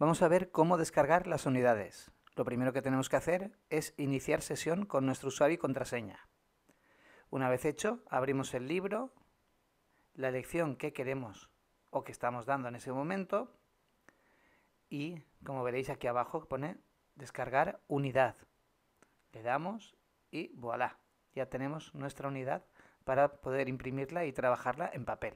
Vamos a ver cómo descargar las unidades. Lo primero que tenemos que hacer es iniciar sesión con nuestro usuario y contraseña. Una vez hecho, abrimos el libro, la lección que queremos o que estamos dando en ese momento y, como veréis aquí abajo, pone descargar unidad. Le damos y voilà, ya tenemos nuestra unidad para poder imprimirla y trabajarla en papel.